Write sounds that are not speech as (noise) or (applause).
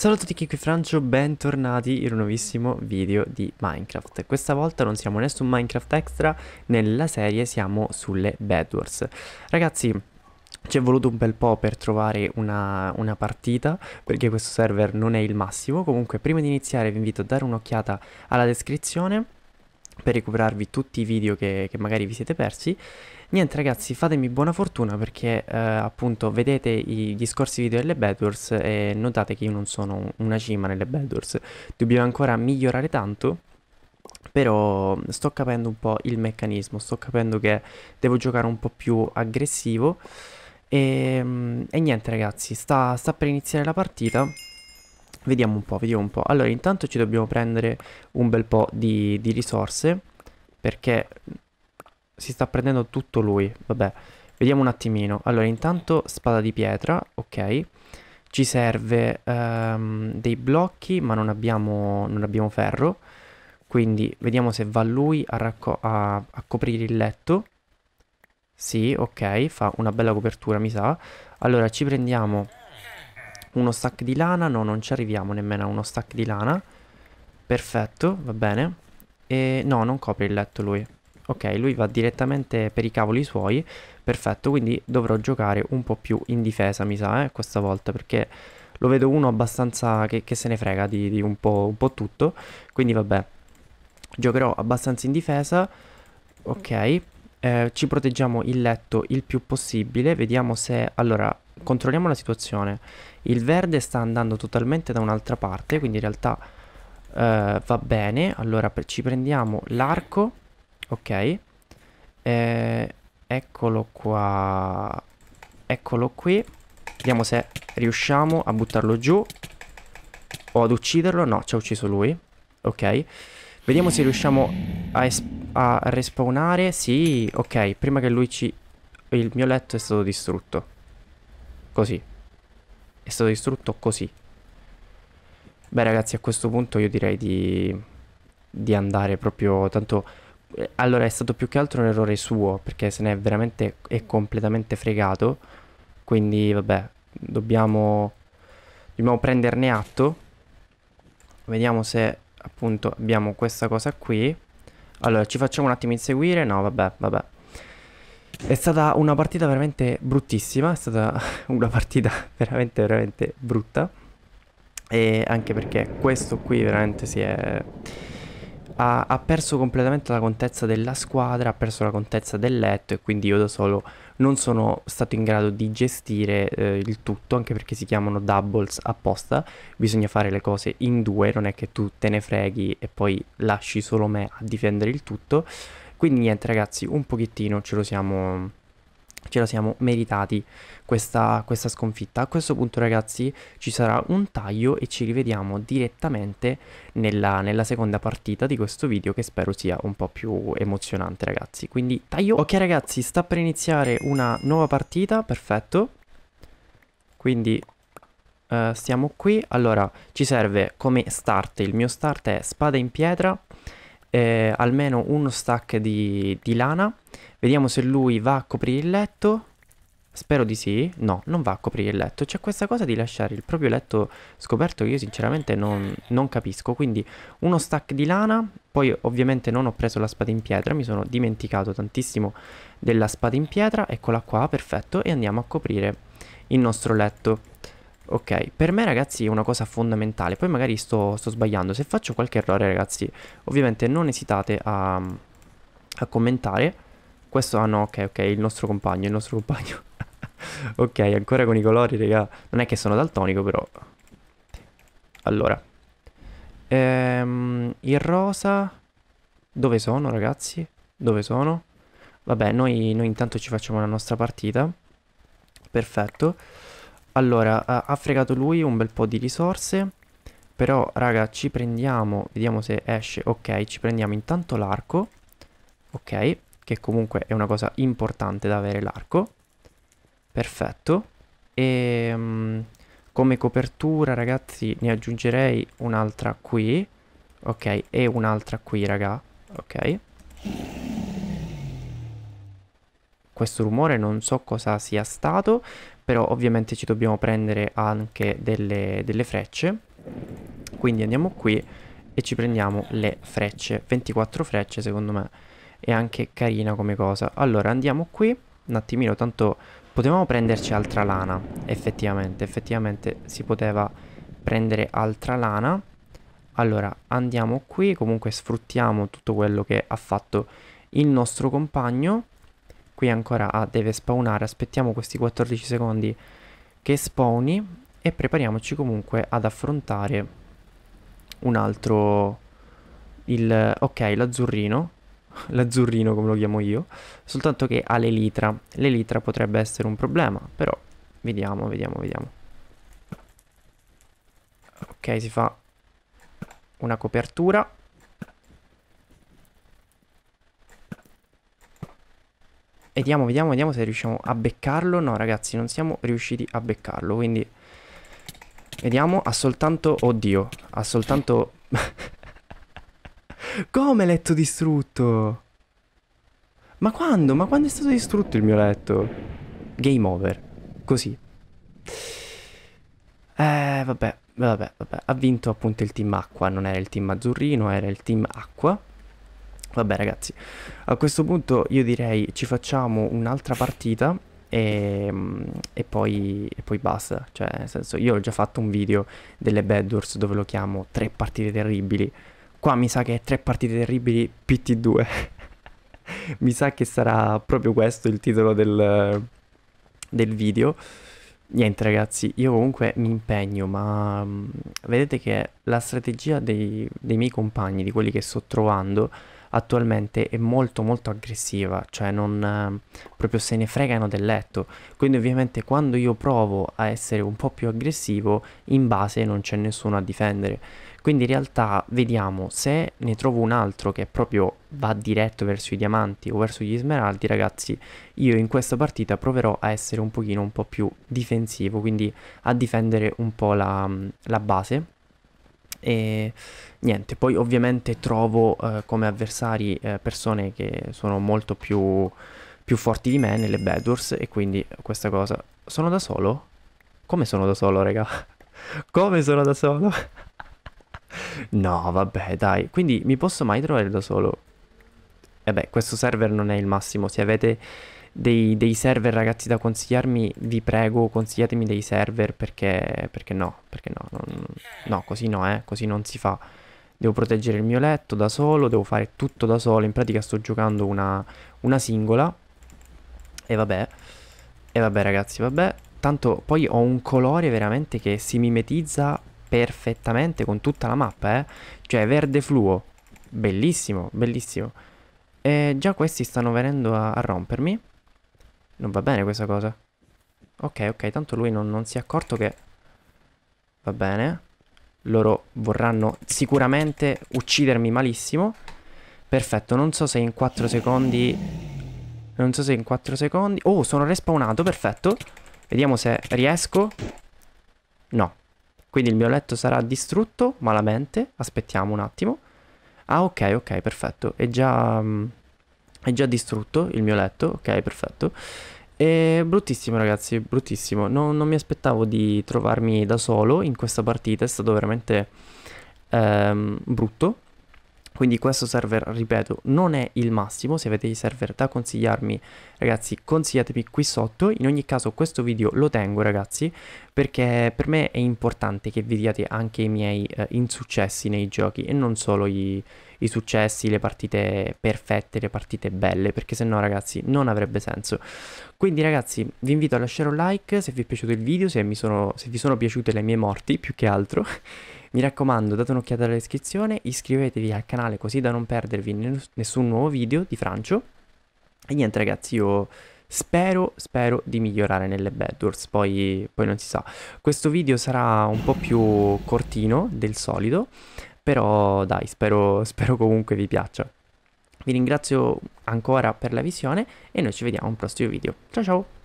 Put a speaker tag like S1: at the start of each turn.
S1: Salve a tutti, qui Francio, bentornati in un nuovissimo video di Minecraft. Questa volta non siamo né su Minecraft Extra, nella serie siamo sulle Bed Wars. Ragazzi, ci è voluto un bel po' per trovare una, una, partita perché questo server non è il massimo. Comunque prima di iniziare vi invito a dare un'occhiata alla descrizione per recuperarvi tutti i video che, che magari vi siete persi Niente ragazzi, fatemi buona fortuna perché eh, appunto vedete i, gli scorsi video delle Bedwars e notate che io non sono una cima nelle Bedwars. Dobbiamo ancora migliorare tanto però sto capendo un po' il meccanismo, sto capendo che devo giocare un po' più aggressivo e, ehm, e niente ragazzi, sta, sta, per iniziare la partita, vediamo un po', vediamo un po'. Allora intanto ci dobbiamo prendere un bel po' di, di risorse perché si sta prendendo tutto lui, vabbè. Vediamo un attimino. Allora, intanto spada di pietra, ok. Ci serve um, dei blocchi, ma non abbiamo, non abbiamo, ferro. Quindi vediamo se va lui a, a, a coprire il letto. Sì, ok, fa una bella copertura, mi sa. Allora, ci prendiamo uno stack di lana. No, non ci arriviamo nemmeno a uno stack di lana. Perfetto, va bene. E no, non copre il letto lui. Ok, lui va direttamente per i cavoli suoi, perfetto, quindi dovrò giocare un po' più in difesa, mi sa, eh, questa volta, perché lo vedo uno abbastanza che, che se ne frega di, di un, po', un, po', tutto, quindi vabbè, giocherò abbastanza in difesa, ok, eh, ci proteggiamo il letto il più possibile, vediamo se... Allora, controlliamo la situazione, il verde sta andando totalmente da un'altra parte, quindi in realtà eh, va bene, allora ci prendiamo l'arco ok eh, eccolo qua eccolo qui vediamo se riusciamo a buttarlo giù o ad ucciderlo no ci ha ucciso lui ok vediamo se riusciamo a, a respawnare sì ok prima che lui ci il mio letto è stato distrutto così è stato distrutto così beh ragazzi a questo punto io direi di di andare proprio tanto eh, allora è stato più che altro un errore suo perché se ne è veramente e mm. completamente fregato quindi vabbè dobbiamo dobbiamo prenderne atto vediamo se appunto abbiamo questa cosa qui allora ci facciamo un attimo inseguire no vabbè vabbè è stata una partita veramente bruttissima è stata (laughs) una partita veramente veramente brutta e anche perché questo qui veramente si è ha, ha, perso completamente la contezza della squadra, ha perso la contezza del letto e quindi io da solo non sono stato in grado di gestire eh, il tutto, anche perché si chiamano doubles apposta, bisogna fare le cose in due, non è che tu te ne freghi e poi lasci solo me a difendere il tutto. Quindi niente ragazzi, un pochettino ce lo siamo ce la siamo meritati questa, questa, sconfitta. A questo punto ragazzi ci sarà un taglio e ci rivediamo direttamente nella, nella, seconda partita di questo video che spero sia un po' più emozionante ragazzi. Quindi taglio. Ok ragazzi sta per iniziare una nuova partita, perfetto. Quindi uh, stiamo qui. Allora ci serve come start, il mio start è spada in pietra eh, almeno uno stack di, di lana. Vediamo se lui va a coprire il letto. Spero di sì. No, non va a coprire il letto. C'è questa cosa di lasciare il proprio letto scoperto che io sinceramente non, non, capisco. Quindi uno stack di lana, poi ovviamente non ho preso la spada in pietra, mi sono dimenticato tantissimo della spada in pietra. Eccola qua, perfetto. E andiamo a coprire il nostro letto. Ok, per me ragazzi è una cosa fondamentale, poi magari sto, sto sbagliando, se faccio qualche errore ragazzi ovviamente non esitate a, a commentare, questo, ah no ok ok, il nostro compagno, il nostro compagno, (laughs) ok ancora con i colori raga, non è che sono daltonico però, allora, ehm, il rosa, dove sono ragazzi? Dove sono? Vabbè noi, noi intanto ci facciamo la nostra partita, perfetto, allora, ha fregato lui un bel po' di risorse. Però, raga, ci prendiamo... Vediamo se esce. Ok, ci prendiamo intanto l'arco. Ok, che comunque è una cosa importante da avere l'arco. Perfetto. E... Um, come copertura, ragazzi, ne aggiungerei un'altra qui. Ok, e un'altra qui, raga. Ok. Questo rumore non so cosa sia stato, però ovviamente ci dobbiamo prendere anche delle, delle frecce quindi andiamo qui e ci prendiamo le frecce 24 frecce secondo me è anche carina come cosa allora andiamo qui un attimino tanto potevamo prenderci altra lana effettivamente effettivamente si poteva prendere altra lana allora andiamo qui comunque sfruttiamo tutto quello che ha fatto il nostro compagno qui ancora ah, deve spawnare, aspettiamo questi 14 secondi che spawni e prepariamoci comunque ad affrontare un altro, il, ok l'azzurrino, (laughs) l'azzurrino come lo chiamo io, soltanto che ha l'elitra, l'elitra potrebbe essere un problema, però vediamo, vediamo, vediamo. Ok, si fa una copertura Vediamo, vediamo, vediamo se riusciamo a beccarlo. No, ragazzi, non siamo riusciti a beccarlo, quindi... Vediamo, ha soltanto... Oddio, ha soltanto... (laughs) Come letto distrutto? Ma quando? Ma quando è stato distrutto il mio letto? Game over. Così. Eh, vabbè, vabbè, vabbè. Ha vinto appunto il team acqua. Non era il team azzurrino, era il team acqua. Vabbè ragazzi, a questo punto io direi ci facciamo un'altra partita e, e, poi, e, poi, basta. Cioè, nel senso, io ho già fatto un video delle Bad Wars dove lo chiamo tre partite terribili. Qua mi sa che è tre partite terribili PT2. (laughs) mi sa che sarà proprio questo il titolo del, del video. Niente ragazzi, io comunque mi impegno, ma mm, vedete che la strategia dei, dei miei compagni, di quelli che sto trovando, attualmente è molto molto aggressiva, cioè non eh, proprio se ne fregano del letto. Quindi ovviamente quando io provo a essere un po' più aggressivo, in base non c'è nessuno a difendere. Quindi in realtà vediamo se ne trovo un altro che proprio va diretto verso i diamanti o verso gli smeraldi, ragazzi, io in questa partita proverò a essere un pochino un po' più difensivo, quindi a difendere un po' la, la base e niente, poi ovviamente trovo eh, come avversari eh, persone che sono molto più, più forti di me nelle Bedwars e quindi questa cosa... Sono da solo? Come sono da solo, raga? (laughs) Come sono da solo? (laughs) no, vabbè, dai. Quindi mi posso mai trovare da solo? E beh, questo server non è il massimo. Se avete dei, dei, server ragazzi da consigliarmi, vi prego consigliatemi dei server perché, perché no, perché no, non, no, così no, eh, così non si fa. Devo proteggere il mio letto da solo, devo fare tutto da solo, in pratica sto giocando una, una singola e vabbè, e vabbè ragazzi, vabbè. Tanto poi ho un colore veramente che si mimetizza perfettamente con tutta la mappa, eh. Cioè verde fluo, bellissimo, bellissimo. E già questi stanno venendo a, a rompermi. Non va bene questa cosa. Ok, ok, tanto lui non, non si è accorto che... Va bene. Loro vorranno sicuramente uccidermi malissimo. Perfetto, non so se in 4 secondi... Non so se in 4 secondi... Oh, sono respawnato, perfetto. Vediamo se riesco. No. Quindi il mio letto sarà distrutto malamente. Aspettiamo un attimo. Ah, ok, ok, perfetto. È già... Mh, mm, è già distrutto il mio letto, ok, perfetto. E bruttissimo ragazzi, bruttissimo. Non, non mi aspettavo di trovarmi da solo in questa partita, è stato veramente ehm, brutto quindi questo server, ripeto, non è il massimo, se avete dei server da consigliarmi, ragazzi, consigliatemi qui sotto. In ogni caso questo video lo tengo, ragazzi, perché per me è importante che vediate anche i miei eh, insuccessi nei giochi e non solo i, i, successi, le partite perfette, le partite belle, perché se no, ragazzi, non avrebbe senso. Quindi, ragazzi, vi invito a lasciare un like se vi è piaciuto il video, se, sono, se vi sono piaciute le mie morti, più che altro. Mi raccomando, date un'occhiata alla descrizione, iscrivetevi al canale così da non perdervi nessun nuovo video di Francio. E niente ragazzi, io spero, spero di migliorare nelle Bedwars, poi, poi non si sa. Questo video sarà un po' più cortino del solito, però dai, spero, spero comunque vi piaccia. Vi ringrazio ancora per la visione e noi ci vediamo a un prossimo video. Ciao ciao!